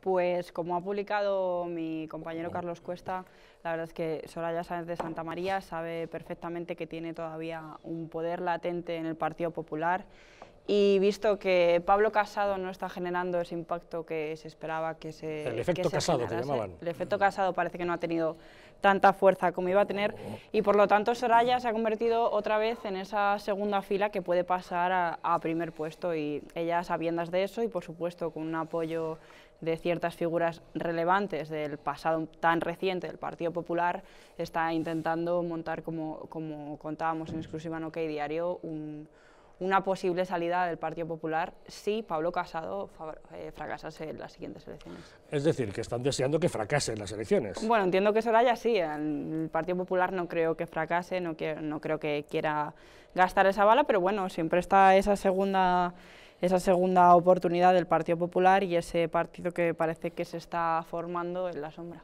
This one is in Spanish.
Pues como ha publicado mi compañero Carlos Cuesta, la verdad es que Soraya Sáenz de Santa María sabe perfectamente que tiene todavía un poder latente en el Partido Popular y visto que Pablo Casado no está generando ese impacto que se esperaba que se El efecto Casado, llamaban. El efecto Casado parece que no ha tenido tanta fuerza como iba a tener oh. y por lo tanto Soraya se ha convertido otra vez en esa segunda fila que puede pasar a, primer puesto y ella sabiendas de eso y por supuesto con un apoyo de ciertas figuras relevantes del pasado tan reciente del Partido Popular, está intentando montar, como, como contábamos en exclusiva en OK Diario, un, una posible salida del Partido Popular si Pablo Casado eh, fracasase en las siguientes elecciones. Es decir, que están deseando que fracasen las elecciones. Bueno, entiendo que será ya así, el Partido Popular no creo que fracase, no, quiero, no creo que quiera gastar esa bala, pero bueno, siempre está esa segunda esa segunda oportunidad del Partido Popular y ese partido que parece que se está formando en la sombra.